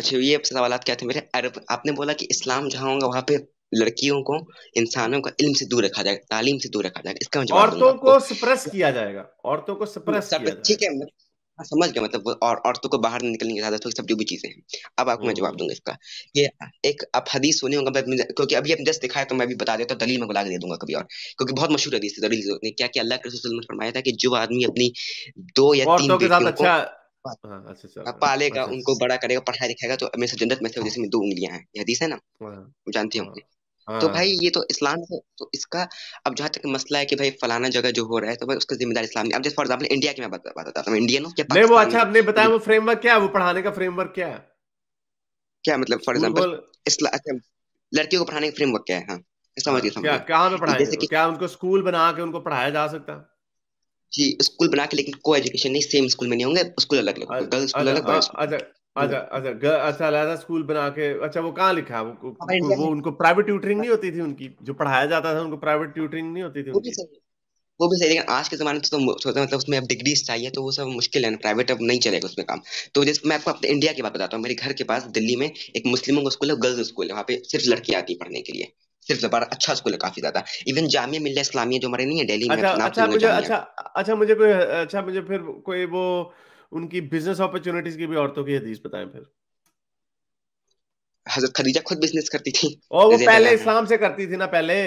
अच्छा ये सवाल क्या थे मेरे अरब आपने बोला कि इस्लाम जहाँ होगा वहाँ पे लड़कियों को इंसानों का इल्म से दूर रखा जाएगा तालीम से दूर रखा जाएगा इसका औरतों को सप्रेस किया जाएगा औरतों को सप्रेस ठीक है मतलब, हाँ, समझ गया मतलब और औरतों को बाहर निकलने की आदत सब जो भी चीजें हैं अब आपको मैं हम्म। जवाब दूंगा इसका ये एक आप हदीस सुने होगा क्योंकि अभी आपने जस्ट दिखाया तो मैं भी बता देता हूँ दलील में बुला के दे दूंगा कभी और क्योंकि बहुत मशहूर हदीस है दलील ने क्या कि अल्लाह के रसूल ने फरमाया था कि जो आदमी अपनी दो या तीन बेटियों को अच्छा हाँ, अच्छा अच्छा पालेगा अच्छा, अच्छा। उनको बड़ा करेगा पढ़ाई लिखाएगा तो मेरे जन्नत में से जैसे दो उंगलियां हैं यह हदीस है ना वो जानते हाँ, होंगे हाँ, तो भाई ये तो इस्लाम है तो इसका अब जहाँ तक मसला है कि भाई फलाना जगह जो हो रहा है तो भाई उसका जिम्मेदार इस्लाम नहीं अब जैसे फॉर एग्जांपल इंडिया की मैं बात बताता हूँ इंडियन हूँ नहीं वो अच्छा आपने बताया वो फ्रेमवर्क क्या है वो पढ़ाने का फ्रेमवर्क क्या है क्या मतलब फॉर एग्जाम्पल अच्छा लड़कियों को पढ़ाने का फ्रेमवर्क क्या है हाँ समझ गया क्या कहाँ पे पढ़ाया क्या उनको स्कूल बना के उनको पढ़ाया जा सकता है कि स्कूल बना के लेकिन को एजुकेशन नहीं सेम स्कूल में नहीं होंगे स्कूल अलग अलग गर्ल अच्छा, स्कूल अच्छा, अलग अच्छा अच्छा, अच्छा अलग स्कूल बना के अच्छा वो कहाँ लिखा वो वो हाँ, उनको प्राइवेट ट्यूटरिंग नहीं होती थी उनकी जो पढ़ाया जाता था उनको प्राइवेट ट्यूटरिंग नहीं होती थी वो भी सही लेकिन आज के जमाने में तो मतलब उसमें अब डिग्री चाहिए तो वो सब मुश्किल है प्राइवेट अब नहीं चलेगा उसमें काम तो जैसे मैं आपको अपने इंडिया की बात बताता हूँ मेरे घर के पास दिल्ली में एक मुस्लिमों का स्कूल है गर्ल्स स्कूल है वहाँ पे सिर्फ लड़की आती है पढ़ने के लिए सिर्फ जबार अच्छा स्कूल है काफी ज्यादा इवन जामिया मिल्ला इस्लामिया जो हमारे नहीं है दिल्ली में अच्छा अच्छा मुझे अच्छा अच्छा मुझे कोई अच्छा मुझे फिर कोई वो उनकी बिजनेस अपॉर्चुनिटीज की भी औरतों की हदीस बताएं फिर हजरत खदीजा खुद बिजनेस करती थी और वो पहले इस्लाम से करती थी ना पहले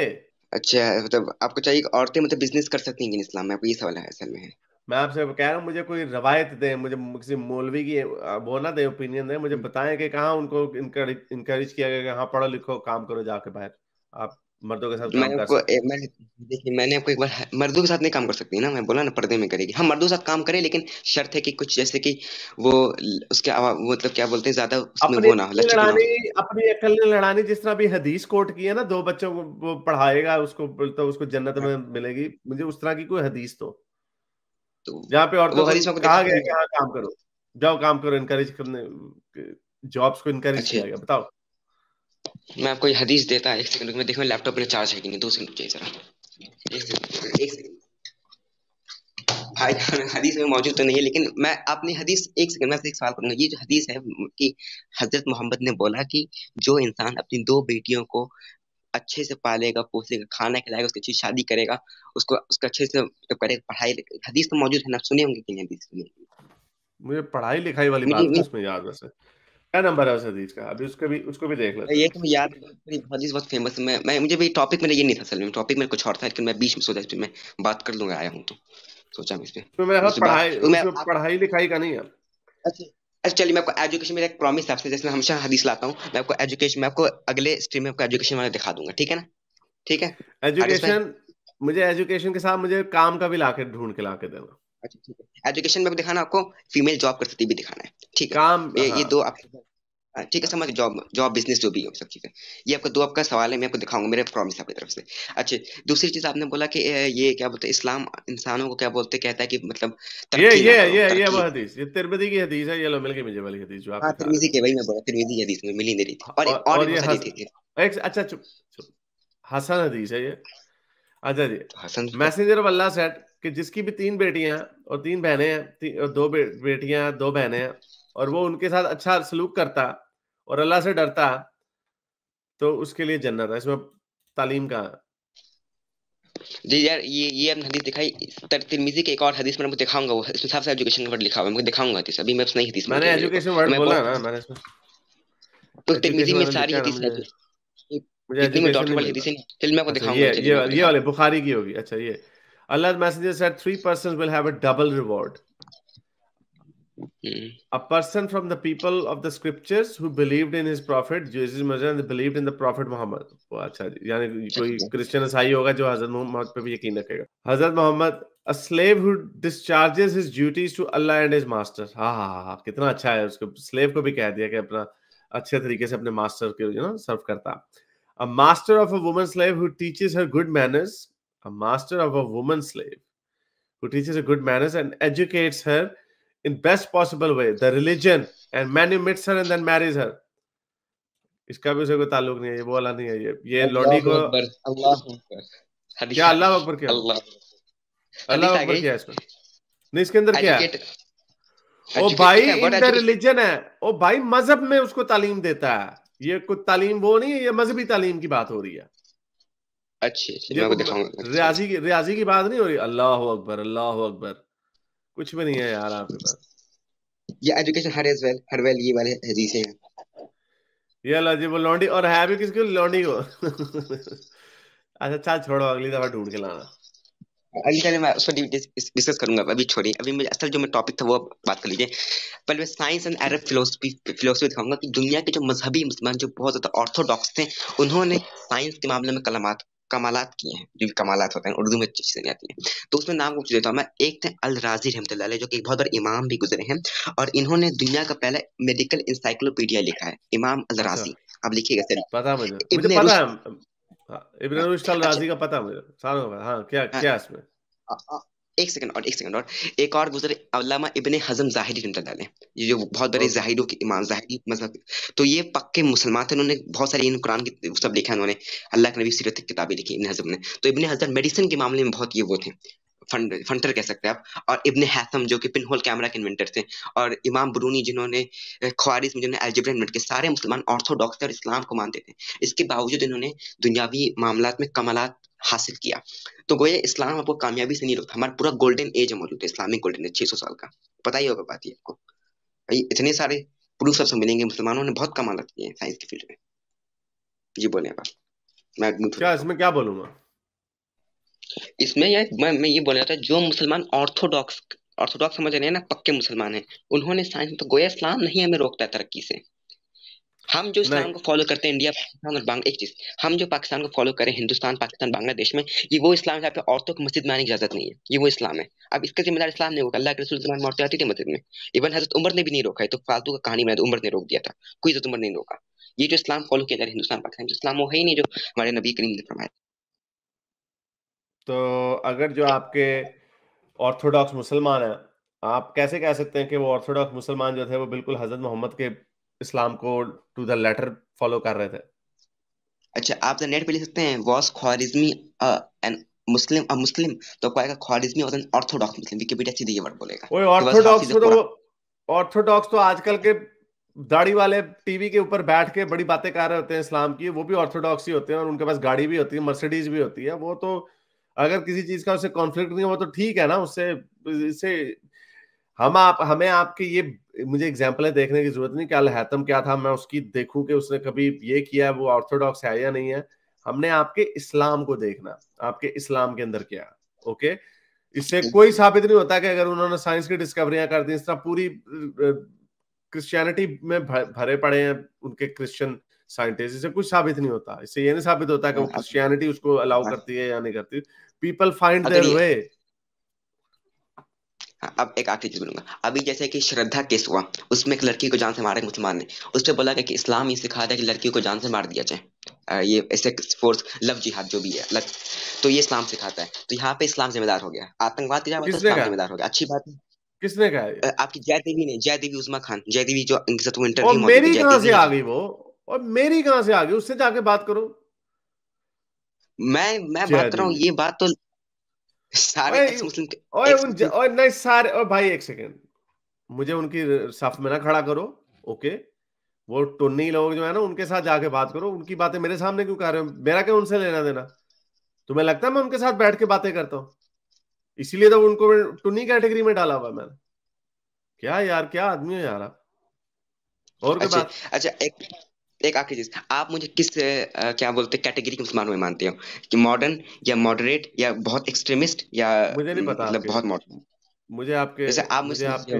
अच्छा मतलब आपको चाहिए औरतें मतलब बिजनेस कर सकती हैं इस्लाम में आपको ये सवाल है असल में मैं आपसे कह रहा हूँ मुझे कोई रवायत दे मुझे किसी मौलवी की वो ना दे ओपिनियन दे मुझे बताएं कि कहाँ उनको इनकरेज किया गया कहाँ पढ़ो लिखो काम करो जाके बाहर आप मर्दों के साथ काम मैंने आपको ए, मैंने देखिए मैंने आपको एक बार मर्दों के साथ नहीं काम कर सकती ना मैं बोला ना पर्दे में करेगी हाँ मर्दों के साथ काम करें लेकिन शर्त है कि कुछ जैसे कि वो उसके मतलब क्या बोलते हैं ज्यादा उसमें वो ना लड़ाने अपनी अकल ने लड़ाने जिस तरह भी हदीस कोट की है ना दो बच्चों को वो पढ़ाएगा उसको तो उसको जन्नत में मिलेगी मुझे उस तरह की कोई हदीस तो, तो जहाँ पे औरतों को कहा गया कि हाँ काम करो जाओ काम करो इनकरेज करने जॉब्स को इनकरेज किया गया बताओ मैं आपको ये हदीस देता एक सेकंड में देखो लैपटॉप पे चार्ज है कि नहीं दो सेकंड चाहिए जरा भाई हदीस में मौजूद तो नहीं है लेकिन मैं आपने हदीस एक सेकंड में से एक सवाल करूंगा ये जो हदीस है कि हजरत मोहम्मद ने बोला कि जो इंसान अपनी दो बेटियों को अच्छे से पालेगा पोसेगा खाना खिलाएगा उसकी अच्छी शादी करेगा उसको उसका अच्छे से तो मतलब करेगा पढ़ाई हदीस तो मौजूद है ना सुने होंगे कि नहीं हदीस मुझे पढ़ाई लिखाई वाली बात उसमें याद वैसे क्या नंबर है उस हदीस का अभी उसको भी उसको भी देख लेते ये तो याद हदीस बहुत फेमस है मैं, मैं मुझे भी टॉपिक मेरा ये नहीं था असल में टॉपिक मेरा कुछ और था लेकिन मैं बीच में सोचा इस पे मैं बात कर लूंगा आया हूँ तो सोचा मैं इस पे तो मेरा पढ़ाई मैं पढ़ाई लिखाई का नहीं है अच्छा अच्छा चलिए मैं आपको एजुकेशन मेरा एक प्रॉमिस आपसे जैसे मैं हमेशा हदीस लाता हूँ मैं आपको एजुकेशन मैं आपको अगले स्ट्रीम में आपको एजुकेशन वाला दिखा दूंगा ठीक है ना ठीक है एजुकेशन मुझे एजुकेशन के साथ मुझे काम का भी लाके ढूंढ के लाके देना एजुकेशन अच्छा, में दिखाना आपको फीमेल जॉब कर सकती भी दिखाना है ठीक है काम ये, ये हाँ। दो आप हाँ, ठीक है समझ जॉब जॉब बिजनेस जो भी हो सब चीज़ें ये आपका दो आपका सवाल है मैं आपको दिखाऊंगा मेरे प्रॉमिस आपकी तरफ से अच्छा दूसरी चीज़ आपने बोला कि ये क्या बोलते हैं इस्लाम इंसानों को क्या बोलते कहता है कि मतलब ये ये ये ये वो हदीस ये की हदीस है ये लो मिल मुझे वाली हदीस जो आप हां मैं बोला की हदीस में मिली नहीं रही थी और और ये हदीस अच्छा चुप हसन हदीस है ये अच्छा जी हसन मैसेंजर वल्ला सेट कि जिसकी भी तीन बेटियां और तीन बहनें हैं और दो बे, बेटियां दो बहनें हैं और वो उनके साथ अच्छा सलूक करता और अल्लाह से डरता तो उसके लिए जन्नत है इसमें तालीम का जी यार ये ये हमने हदीस दिखाई तिरमिजी के एक और हदीस में मैं दिखाऊंगा वो इसमें साफ साफ एजुकेशन वर्ड लिखा हुआ है मैं दिखाऊंगा हदीस अभी मैं नहीं हदीस मैंने एजुकेशन वर्ड बोला ना मैंने तो तिरमिजी में सारी हदीस है मुझे वाली मैं आपको अच्छा, दिखाऊंगा ये ये वाले बुखारी की होगी अच्छा ये Allah messenger said three persons will have a double reward A person from the people of the scriptures who believed in his prophet Jesus Majan and believed in the prophet Muhammad. अच्छा यानी कोई Christian अच्छा। ईसाई होगा जो हजरत मोहम्मद पे भी यकीन रखेगा हजरत Mohammad a slave who discharges his duties to Allah and his master. हाँ, हाँ हाँ हाँ कितना अच्छा है उसको स्लेव को भी कह दिया कि अपना अच्छे तरीके से अपने मास्टर के यू नो सर्व करता है A master of a woman slave who teaches her good manners, a master of a woman slave who teaches her good manners and educates her in best possible way, the religion, and man who her and then marries her. इसका भी उसे कोई ताल्लुक नहीं है ये बोला नहीं है ये ये लॉडी को अल्लाह क्या अल्लाह अकबर क्या अल्लाह अकबर क्या है इसमें नहीं इसके अंदर क्या है ओ भाई इन द रिलीजन है ओ भाई मजहब में उसको तालीम देता है ये कुछ तालीम वो नहीं है ये मजहबी तालीम की बात हो रही है अच्छा अच्छी मैं रियाजी की रियाजी की बात नहीं हो रही अल्लाह अकबर अल्लाह अकबर कुछ भी नहीं है यार आपके पास ये एजुकेशन हर वेल हर वेल ये वाले हदीसे हैं ये अल्लाह जी वो लौंडी और है भी किसकी लौंडी को अच्छा अच्छा छोड़ो अगली दफा ढूंढ के लाना अगली बार मैं उसको डिस्कस करूंगा अभी छोड़िए अभी मुझे असल जो मैं टॉपिक था वो बात कर लीजिए पहले मैं science and Arab philosophy philosophy दिखाऊंगा कि दुनिया के जो मजहबी मुसलमान जो बहुत ज़्यादा ऑर्थोडॉक्स थे उन्होंने साइंस के मामले में कलमात कमालात किए हैं जो भी कमालात होते हैं उर्दू में अच्छी चीज़ें आती हैं तो उसमें नाम कुछ देता हूँ मैं एक थे अल राजी रहमतल्ला जो कि बहुत बड़े इमाम भी गुजरे हैं और इन्होंने दुनिया का पहला मेडिकल इंसाइक्लोपीडिया लिखा है इमाम अल राजी अब लिखिएगा सर पता पता मुझे इब्न इब्राहिमोविच साल राजी का पता मुझे साल होगा हाँ क्या क्या इसमें एक सेकंड और एक सेकंड और एक और गुजरे अल्लामा इब्ने हजम जाहिरी निकल डाले ये जो बहुत बड़े जाहिरों के इमाम जाहिरी मजहब तो ये पक्के मुसलमान थे उन्होंने बहुत सारे इन कुरान की सब लिखा उन्होंने अल्लाह के नबी सीरत की किताबें लिखी इब्ने हजम ने तो इब्ने हजम मेडिसिन के मामले में बहुत ये वो थे फंड फंटर कह सकते हैं आप और इब्ने हैथम जो कि पिन होल कैमरा के इन्वेंटर थे और इमाम बरूनी जिन्होंने ख्वारिज जिन्होंने एल्जिब्रा इन्वेंट के सारे मुसलमान ऑर्थोडॉक्स और इस्लाम को मानते थे इसके बावजूद इन्होंने दुनियावी मामला में कमालत हासिल किया तो गोया इस्लाम आपको कामयाबी से नहीं रोकता हमारा पूरा गोल्डन एज है मौजूद है इस्लामिक गोल्डन एज छह सौ साल का पता ही होगा बात ये आपको भाई इतने सारे प्रूफ सबसे मिलेंगे मुसलमानों ने बहुत कमालत की है साइंस के फील्ड में जी बोले आप मैं क्या इसमें क्या बोलूंगा इसमें यार मैं मैं ये बोल रहा था जो मुसलमान ऑर्थोडॉक्स ऑर्थोडॉक्स समझ रहे हैं ना पक्के मुसलमान हैं उन्होंने साइंस तो गोया इस्लाम नहीं हमें रोकता है तरक्की से हम जो इस्लाम को फॉलो करते हैं इंडिया पाकिस्तान और बांग्ला एक चीज हम जो पाकिस्तान को फॉलो करें हिंदुस्तान पाकिस्तान बांग्लादेश में ये वो इस्लाम है पे औरतों को मस्जिद में आने की इजाजत नहीं है ये वो इस्लाम है अब इसका जिम्मेदार इस्लाम नहीं होगा अल्लाह के रसूल में मौत आती थी मस्जिद में इवन हजरत उमर ने भी नहीं रोका है तो फालतू का कहानी बनाया उमर ने रोक दिया था कोई हजरत उमर नहीं रोका ये जो इस्लाम फॉलो किया जा रहा है हिंदुस्तान पाकिस्तान इस्लाम वो है ही नहीं जो हमारे नबी करीम ने फरमाया तो अगर जो आपके ऑर्थोडॉक्स मुसलमान हैं आप कैसे कह सकते हैं कि वो ऑर्थोडॉक्स मुसलमान जो थे वो बिल्कुल हजरत मोहम्मद के इस्लाम को टू द लेटर फॉलो कर रहे थे अच्छा आप तो नेट पे लिख सकते हैं वॉस ख्वारिज्मी एन मुस्लिम अ मुस्लिम तो आपको आएगा ख्वारिज्मी और ऑर्थोडॉक्स मुस्लिम विकिपीडिया सीधे ये वर्ड बोलेगा ओए ऑर्थोडॉक्स तो ऑर्थोडॉक्स तो आजकल के दाढ़ी वाले टीवी के ऊपर बैठ के बड़ी बातें कर रहे होते हैं इस्लाम की वो भी ऑर्थोडॉक्स ही होते हैं और उनके पास गाड़ी भी होती है मर्सिडीज भी होती है वो तो अगर किसी चीज का उससे कॉन्फ्लिक्ट नहीं हुआ तो ठीक है ना उससे इससे हम आप हमें आपके ये मुझे एग्जाम्पल देखने की जरूरत नहीं कि हैतम क्या था मैं उसकी देखूं कि उसने कभी ये किया है वो ऑर्थोडॉक्स है या नहीं है हमने आपके इस्लाम को देखना आपके इस्लाम के अंदर क्या ओके इससे कोई साबित नहीं होता कि अगर उन्होंने साइंस की डिस्कवरियां कर दी इस तरह पूरी क्रिश्चियनिटी में भरे पड़े हैं उनके क्रिश्चियन साइंटिस्ट इसे कुछ साबित नहीं होता इससे ये नहीं साबित होता कि हाँ, अच्छा। क्रिश्चियनिटी उसको अलाउ हाँ। करती है या नहीं करती पीपल फाइंड देयर वे अब एक आखिरी चीज बोलूंगा अभी जैसे कि श्रद्धा केस हुआ उसमें एक लड़की को जान से मारा मुसलमान ने उस पर बोला कि इस्लाम ये सिखा है कि लड़की को जान से मार दिया जाए ये ऐसे फोर्स लव जिहाद जो भी है लग, तो ये इस्लाम सिखाता है तो यहाँ पे इस्लाम जिम्मेदार हो गया आतंकवाद तो इस्लाम जिम्मेदार हो गया अच्छी बात है किसने कहा आपकी जय देवी ने जय देवी उस्मा खान जय देवी जो इनके साथ इंटरव्यू मेरी कहां से आ गई वो और मेरी कहां से आ गई उससे जाके बात करो मैं मैं बात कर रहा हूं ये बात तो सारे ओए उन ओए नहीं सारे और भाई एक सेकंड मुझे उनकी साफ में ना खड़ा करो ओके वो टोनी लोग जो है ना उनके साथ जाके बात करो उनकी बातें मेरे सामने क्यों कर रहे हो मेरा क्या उनसे लेना देना तुम्हें लगता है मैं उनके साथ बैठ के बातें करता हूँ इसीलिए तो उनको टुनी कैटेगरी में डाला हुआ मैंने क्या यार क्या आदमी है यार आप और अच्छा, बात अच्छा एक एक आखिरी चीज आप मुझे किस आ, क्या बोलते कैटेगरी के मुसलमान में मानते हो कि मॉडर्न या मॉडरेट या बहुत एक्सट्रीमिस्ट या मुझे नहीं पता मतलब बहुत मॉडर्न मुझे आपके जैसे आप मुझे आपके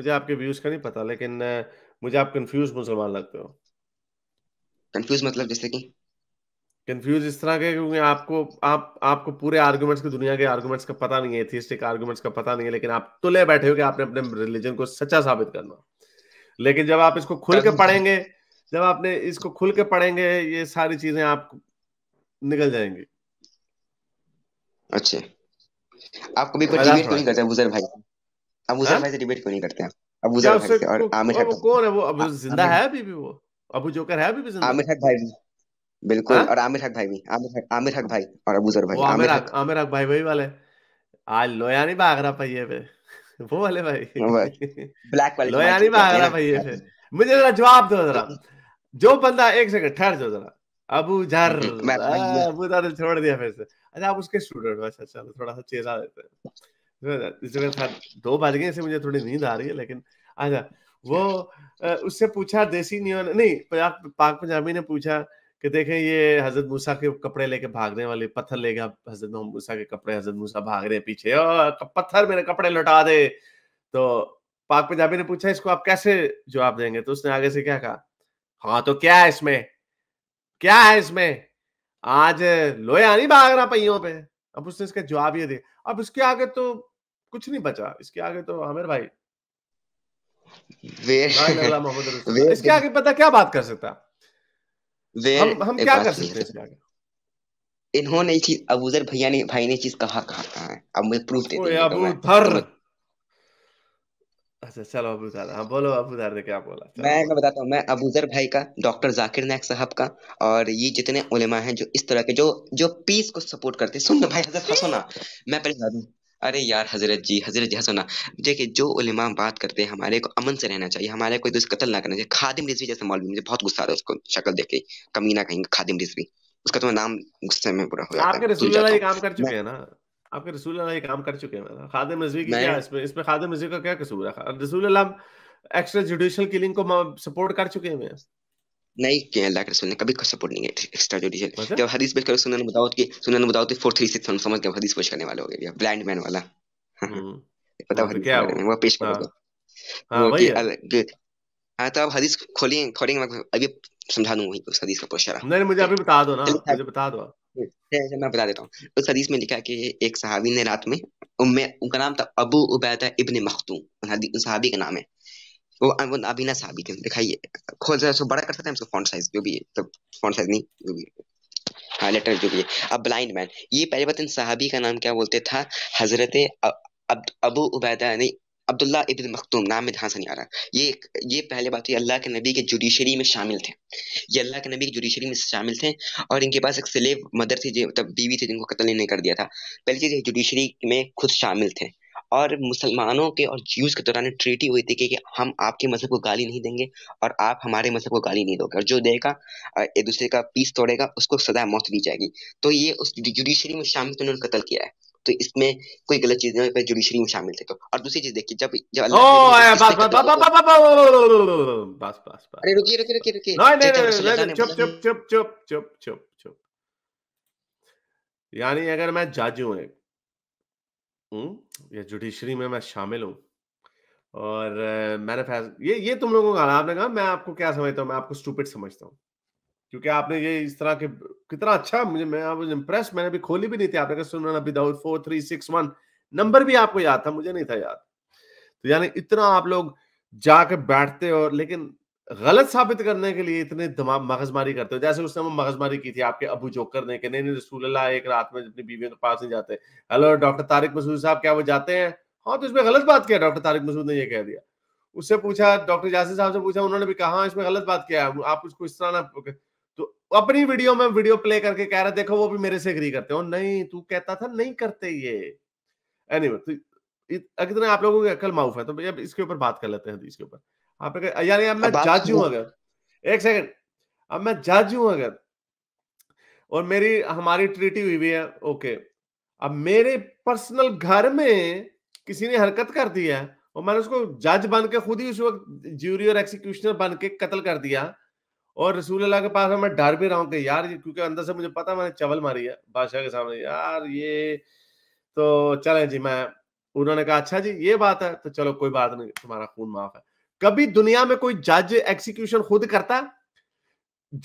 मुझे आपके व्यूज का नहीं पता लेकिन मुझे आप कंफ्यूज मुसलमान लगते हो कंफ्यूज मतलब जैसे कि कंफ्यूज इस तरह के क्योंकि आपको आप आपको पूरे आर्गुमेंट्स की दुनिया के आर्गुमेंट्स का पता नहीं है एथिस्टिक आर्गुमेंट्स का पता नहीं है लेकिन आप तुले तो बैठे हो कि आपने अपने रिलीजन को सच्चा साबित करना लेकिन जब आप इसको खुल के पढ़ेंगे जब आपने इसको खुल के पढ़ेंगे ये सारी चीजें आप निकल जाएंगे अच्छे आपको भी कोई डिबेट क्यों नहीं करता अबूजर भाई हाँ? अबूजर भाई से डिबेट क्यों नहीं करते आप अबूजर भाई से और आमिर हक कौन है वो अब हाँ, जिंदा है अभी भी वो अबू जोकर है अभी भी जिंदा आमिर हक भाई भी बिल्कुल हाँ? और आमिर हक भाई भी आमिर हक आमिर हक भाई और अबूजर भाई आमिर हक आमिर हक भाई वही वाले आज लोया नहीं भाग रहा पहिए पे वो वाले भाई ब्लैक वाले लोया नहीं भाग रहा पहिए पे मुझे जरा जवाब दो जरा जो बंदा एक सेकंड ठहर जाओ जरा अबू जर अबू जर छोड़ दिया फिर से अच्छा आप उसके स्टूडेंट हो अच्छा चलो थोड़ा सा चेहरा देते हैं दो बज गए इसे मुझे थोड़ी नींद आ रही है लेकिन अच्छा वो उससे पूछा देसी नियो नहीं पाक, पाक पंजाबी ने पूछा कि देखें ये हजरत मूसा के कपड़े लेके भागने वाले पत्थर लेके हजरत मोहम्मद मूसा के कपड़े हजरत मूसा भाग रहे हैं पीछे ओ पत्थर मेरे कपड़े लौटा दे तो पाक पंजाबी ने पूछा इसको आप कैसे जवाब देंगे तो उसने आगे से क्या कहा हाँ तो क्या है इसमें क्या है इसमें आज लोहे नहीं भाग रहा पहियों पे अब उसने इसका जवाब ये दिया अब इसके आगे तो कुछ नहीं बचा इसके आगे तो आमिर भाई इसके आगे पता क्या बात कर सकता हम हम क्या कर सकते इसके आगे इन्होंने चीज अबूजर भैया ने भाई ने चीज कहा कहा है अब मुझे प्रूफ दे दे अबूजर अच्छा चलो अबू अबूजर हाँ बोलो अबू अबूजर ने क्या बोला चलो मैं मैं बताता हूँ मैं अबू अबूजर भाई का डॉक्टर जाकिर नायक साहब का और ये जितने उलेमा हैं जो इस तरह के जो जो पीस को सपोर्ट करते सुन ना भाई हजरत हसो ना मैं पहले बता दू अरे यार हजरत जी हजरत जी हंसो ना देखिए जो उलेमा बात करते हैं हमारे को अमन से रहना चाहिए हमारे कोई दुष्ट कत्ल ना करना चाहिए खादिम रिजवी जैसे मौलवी मुझे बहुत गुस्सा आता है उसको शक्ल देख के कमीना कहेंगे खादिम रिजवी उसका तो नाम गुस्से में पूरा हो जाता है आपके रसूलुल्लाह ये काम कर चुके हैं ना आपके रसूल अल्लाह ये काम कर चुके हैं खादिम रजवी की क्या इसमें इसमें खादिम रजवी का क्या कसूर है रसूल अल्लाह एक्स्ट्रा जुडिशियल किलिंग को सपोर्ट कर चुके हैं नहीं के अल्लाह के रसूल ने कभी कोई सपोर्ट नहीं किया एक्स्ट्रा जुडिशियल मतलब? जब हदीस पेश करो सुनन मुदाउद की सुनन मुदाउद 436 तो हम समझ गए हदीस पेश करने वाले हो गए ब्लाइंड मैन वाला हाँ, हम्म। पता है क्या वो पेश हाँ। करो हां वही हां तो अब हदीस खोलिए खोलेंगे अभी समझा दूंगा उस हदीस का पोशरा नहीं मुझे अभी बता दो ना मुझे बता दो जैसे मैं बता देता हूँ उस हदीस में लिखा कि एक सहाबी ने रात में उम्मे उनका नाम था अबू उबैदा इब्न मखतूम उन सहाबी का नाम है वो वो नाबीना सहाबी थे दिखाइए खोल जरा उसको बड़ा कर सकते हैं उसको फॉन्ट साइज जो भी है तो फॉन्ट साइज नहीं जो भी हाँ लेटर जो भी है अब ब्लाइंड मैन ये पहले बात इन सहाबी का नाम क्या बोलते था हजरत अब अबू उबैदा नहीं अब्दुल्ला इब्न मखतूम नाम में ध्यान से नहीं आ रहा ये ये पहले बात हुई तो अल्लाह के नबी के जुडिशरी में शामिल थे ये अल्लाह के नबी के जुडिशरी में शामिल थे और इनके पास एक सिलेब मदर थी जो बीवी थी जिनको कत्ल नहीं कर दिया था पहली चीज़ जुडिशरी में खुद शामिल थे और मुसलमानों के और जूस के दौरान ट्रीटी हुई थी कि, कि हम आपके मजहब को गाली नहीं देंगे और आप हमारे मजहब को गाली नहीं दोगे और जो देगा एक दूसरे का पीस तोड़ेगा उसको सदा मौत दी जाएगी तो ये उस जुडिशरी में शामिल उन्होंने कत्ल किया है तो इसमें कोई गलत चीज नहीं जुडिशरी में शामिल थे तो और दूसरी चीज देखिए जब जब अरे रुकिए रुकिए रुकिए रुकिए नहीं चुप चुप चुप चुप चुप चुप चुप यानी अगर मैं जज हूं एक या जुडिशरी में मैं शामिल हूं और मैंने फैसला ये ये तुम लोगों का आपने कहा मैं आपको क्या समझता हूँ मैं आपको स्टूपिट समझता हूँ क्योंकि आपने ये इस तरह के कितना अच्छा मुझे मैं आप इम्प्रेस मैंने अभी खोली भी नहीं थी आपने कहा सुनो अभी Dawud four three six one number भी आपको याद था मुझे नहीं था याद तो यानी इतना आप लोग जाके बैठते हो लेकिन गलत साबित करने के लिए इतने दिमाग मगजमारी करते हो जैसे उसने मगजमारी की थी आपके अबू जोकर ने कि नहीं रसूल रसूलुल्लाह एक रात में अपनी बीवियों के पास नहीं जाते हेलो डॉक्टर तारिक मसूद साहब क्या वो जाते हैं हाँ तो इसमें गलत बात किया डॉक्टर तारिक मसूद ने ये कह दिया उससे पूछा डॉक्टर यासिर साहब से पूछा उन्होंने भी कहा हाँ, इसमें गलत बात किया आप उसको इस तरह ना अपनी वीडियो में वीडियो प्ले करके कह रहा देखो वो भी मेरे से एग्री करते हो नहीं तू कहता था नहीं करते ये एनीवे anyway, तो अगर आप लोगों की अकल माउफ है तो भैया इसके ऊपर बात कर लेते हैं इसके ऊपर आप यार अब मैं जज हूं अगर एक सेकंड अब मैं जज हूं अगर और मेरी हमारी ट्रीटी हुई हुई है ओके अब मेरे पर्सनल घर में किसी ने हरकत कर दी है और मैंने उसको जज बन के खुद ही उस वक्त ज्यूरी और एक्सिक्यूशनर बन के कत्ल कर दिया और रसूल अल्लाह के पास मैं डर भी रहा हूँ कि यार क्योंकि अंदर से मुझे पता मैंने चवल मारी है बादशाह के सामने यार ये तो चले जी मैं उन्होंने कहा अच्छा जी ये बात है तो चलो कोई बात नहीं तुम्हारा खून माफ है कभी दुनिया में कोई जज एक्सिक्यूशन खुद करता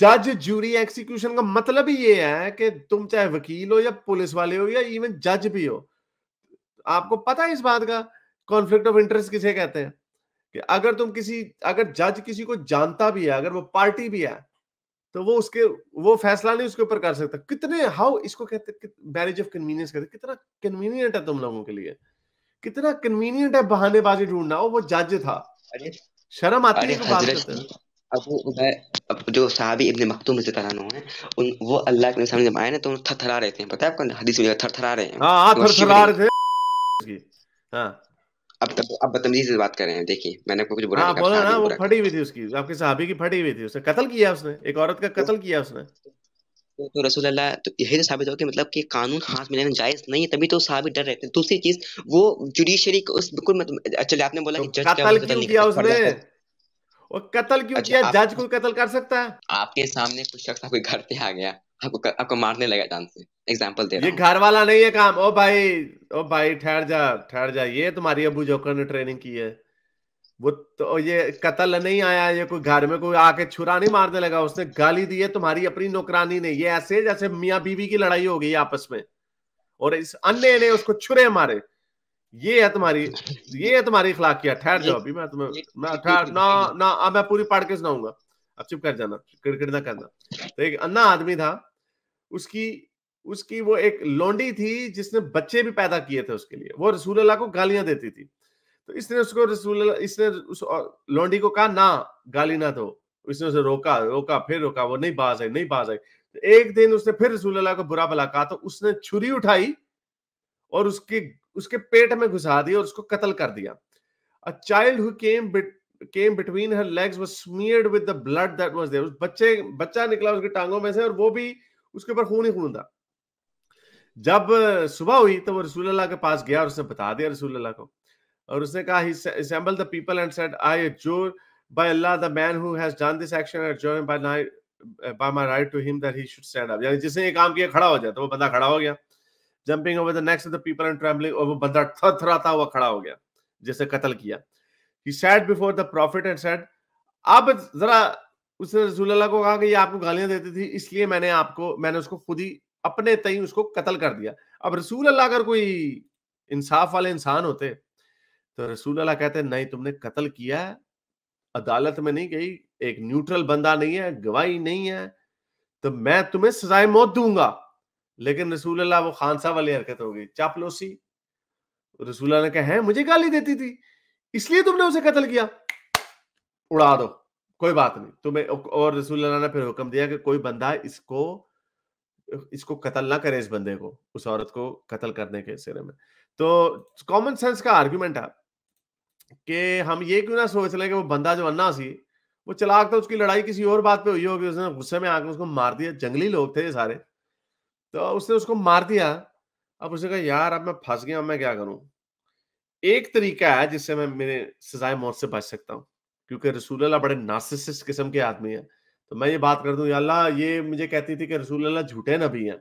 जज जूरी एक्सिक्यूशन का मतलब ही ये है कि तुम चाहे वकील हो या पुलिस वाले हो या इवन जज भी हो आपको पता है इस बात का कॉन्फ्लिक्ट ऑफ इंटरेस्ट किसे कहते हैं कि अगर तुम किसी अगर जज किसी को जानता भी है अगर वो पार्टी भी है तो वो उसके वो फैसला नहीं उसके ऊपर कर सकता कितने हाउ इसको कहते मैरिज ऑफ कन्वीनियंस कहते कितना कन्वीनियंट है तुम लोगों के लिए कितना कन्वीनियंट है बहानेबाजी ढूंढना वो जज था शर्म आती है बात करते अबू अब जो साहबी इब्ने मखतूम तरह नो है उन वो अल्लाह के सामने जब आए ना तो थरथरा रहे थे पता है आपको हदीस में थरथरा रहे हैं हां हाँ, तो थरथरा रहे थे हां अब तब अब बदतमीजी से बात कर रहे हैं देखिए मैंने आपको कुछ बुरा हाँ, बोलो ना वो फटी हुई थी उसकी आपके सहाबी की फटी हुई थी उसने कत्ल किया उसने एक औरत का कत्ल किया उसने तो, तो रसूल अल्लाह तो यही तो साबित हो कि मतलब कि कानून हाथ में लेना जायज नहीं है तभी तो साहब डर रहे थे दूसरी चीज वो जुडिशरी को उस बिल्कुल मतलब चलिए आपने बोला तो कि जज कत्ल क्यों किया उसने वो कत्ल क्यों अच्छा, किया जज को कत्ल कर सकता है आपके सामने कुछ शख्स आपके घर पे आ गया आपको आपको मारने लगा जान से एग्जाम्पल दे ये घर वाला नहीं है काम ओ भाई ओ भाई ठहर जा ठहर जा ये तुम्हारी अबू जोकर ने ट्रेनिंग की है वो तो ये कत्ल नहीं आया ये कोई घर में कोई आके छुरा नहीं मारने लगा उसने गाली दी है तुम्हारी अपनी नौकरानी ने ये ऐसे जैसे मियाँ बीवी की लड़ाई हो गई आपस में और इस अन्य ने उसको छुरे मारे ये है तुम्हारी ये है तुम्हारी इखलाकिया ठहर जाओ अभी मैं तुम्हें मैं ठहर ना ना अब मैं पूरी पढ़ के सुनाऊंगा अब चुप कर जाना क्रिकेट ना करना तो एक अन्ना आदमी था उसकी उसकी वो एक लौंडी थी जिसने बच्चे भी पैदा किए थे उसके लिए वो रसूल अल्लाह को गालियां देती थी तो इसने उसको रसूल इसने उस लौंडी को कहा ना गाली ना दो उसने उसे रोका रोका फिर रोका वो नहीं बाज आई नहीं बाज आई तो एक दिन उसने फिर रसूल अल्लाह को बुरा भला कहा तो उसने छुरी उठाई और उसके उसके पेट में घुसा दिया और उसको कत्ल कर दिया a child who came came between her legs was smeared with the blood that was there उस बच्चे बच्चा निकला उसकी टांगों में से और वो भी उसके ऊपर खून ही खून था जब सुबह हुई तो वो रसूल अल्लाह के पास गया और उसने बता दिया रसूल अल्लाह को और उसने कहा he assembled the people and said I adjure by Allah the man who has done this action and join by night by my right to him that he should stand up यानी जिसने ये काम किया खड़ा हो जाए तो वो बंदा खड़ा हो गया jumping over the next of the people and trembling और वो बंदा थरथराता हुआ खड़ा हो गया जिसे कत्ल किया he said before the prophet and said अब जरा उसने रसूल अल्लाह को कहा कि ये आपको गालियां देती थी इसलिए मैंने आपको मैंने उसको खुद ही अपने तई उसको कत्ल कर दिया अब रसूल अल्लाह अगर कोई इंसाफ वाले इंसान होते तो रसूल अल्लाह कहते नहीं तुमने कत्ल किया अदालत में नहीं गई एक न्यूट्रल बंदा नहीं है गवाही नहीं है तो मैं तुम्हें सजाए मौत दूंगा लेकिन रसूल अल्लाह वो खान साहब वाली हरकत हो गई चापलोसी रसूल ने कहा है मुझे गाली देती थी इसलिए तुमने उसे कत्ल किया उड़ा दो कोई बात नहीं तुम्हें और रसूल ने फिर हुक्म दिया कि कोई बंदा इसको इसको कत्ल ना करे इस बंदे को उस औरत को कत्ल करने के सिरे में तो कॉमन सेंस का आर्ग्यूमेंट है कि हम ये क्यों ना सोच लें कि वो बंदा जो अन्ना सी वो चलाक था उसकी लड़ाई किसी और बात पे हुई होगी उसने गुस्से में आकर उसको मार दिया जंगली लोग थे ये सारे तो उसने उसको मार दिया अब उसने कहा यार अब मैं फंस गया मैं क्या करूं एक तरीका है जिससे मैं मेरे सजाए मौत से बच सकता हूं क्योंकि रसूल बड़े नासिस किस्म के आदमी है तो मैं ये बात कर दूं अल्लाह ये मुझे कहती थी कि रसूल अल्लाह झूठे नबी हैं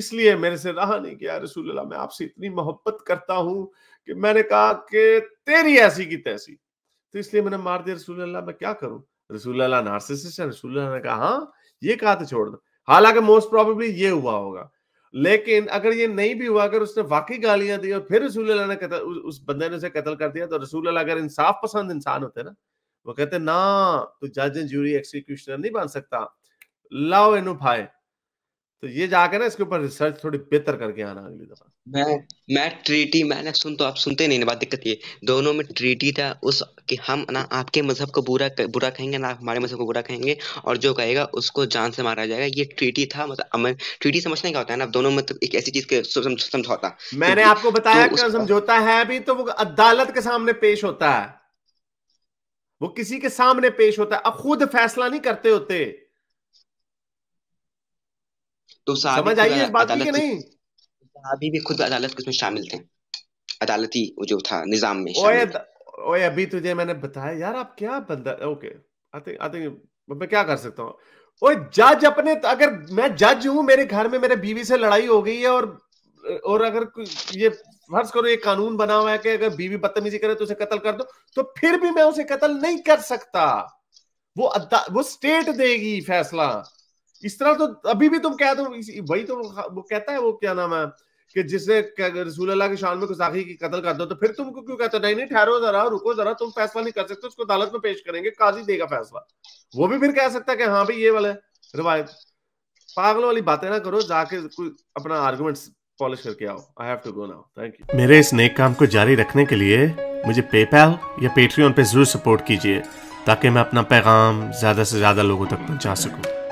इसलिए मेरे से रहा नहीं किया रसूल अल्लाह मैं आपसे इतनी मोहब्बत करता हूं कि मैंने कहा कि तेरी ऐसी की तैसी तो इसलिए मैंने मार दिया रसूल अल्लाह मैं क्या करूं रसूल अल्लाह नार्सिसिस्ट है रसूल अल्लाह ने कहा हाँ ये कहा तो छोड़ दो हालांकि मोस्ट प्रोबेबली ये हुआ होगा लेकिन अगर ये नहीं भी हुआ अगर उसने वाकई गालियां दी और फिर रसूल अल्लाह ने कतल, उस बंदे ने उसे कत्ल कर दिया तो रसूल अल्लाह अगर इंसाफ पसंद इंसान होते ना वो कहते ना तो जज एंड जूरी एक्सिक्यूशनर नहीं बन सकता लाओ एनु भाई तो ये जाके ना इसके ऊपर रिसर्च थोड़ी बेहतर करके आना अगली दफा मैं मैं ट्रीटी मैंने सुन तो आप सुनते नहीं बात दिक्कत ये दोनों में ट्रीटी था उस कि हम ना आपके मजहब को बुरा बुरा कहेंगे ना हमारे मजहब को बुरा कहेंगे और जो कहेगा उसको जान से मारा जाएगा ये ट्रीटी था मतलब अमन ट्रीटी समझने का होता है ना दोनों मतलब एक ऐसी चीज के समझौता मैंने आपको बताया तो समझौता है अभी तो वो अदालत के सामने पेश होता है वो किसी के सामने पेश होता है अब खुद फैसला नहीं करते होते तो समझ आई इस बात की नहीं अभी भी खुद अदालत उसमें शामिल थे अदालती वो जो था निजाम में ओए ओए अभी तुझे मैंने बताया यार आप क्या बंदा ओके आते आते मैं क्या कर सकता हूँ ओए जज अपने तो अगर मैं जज हूँ मेरे घर में मेरे बीवी से लड़ाई हो गई है और और अगर ये फर्ज करो ये कानून बना हुआ है कि अगर बीवी बदतमीजी करे तो उसे कत्ल कर दो तो फिर भी मैं उसे कत्ल नहीं कर सकता वो वो स्टेट देगी फैसला इस तरह तो अभी भी तुम कह दो वही तो वो कहता है वो क्या नाम है कि जिसे रसूल अल्लाह की शान में गुसाखी की कत्ल कर दो तो फिर तुमको क्यों कहते हो नहीं नहीं ठहरो जरा रुको जरा तुम फैसला नहीं कर सकते उसको अदालत में पेश करेंगे काजी देगा फैसला वो भी फिर कह सकता है कि हाँ भाई ये वाला रिवायत पागलों वाली बातें ना करो जाके कोई अपना आर्गूमेंट पॉलिश करके आओ I have to go now thank you मेरे इस नेक काम को जारी रखने के लिए मुझे पेपैल या पेट्रियन पे जरूर सपोर्ट कीजिए ताकि मैं अपना पैगाम ज़्यादा से ज़्यादा लोगों तक पहुंचा सकूं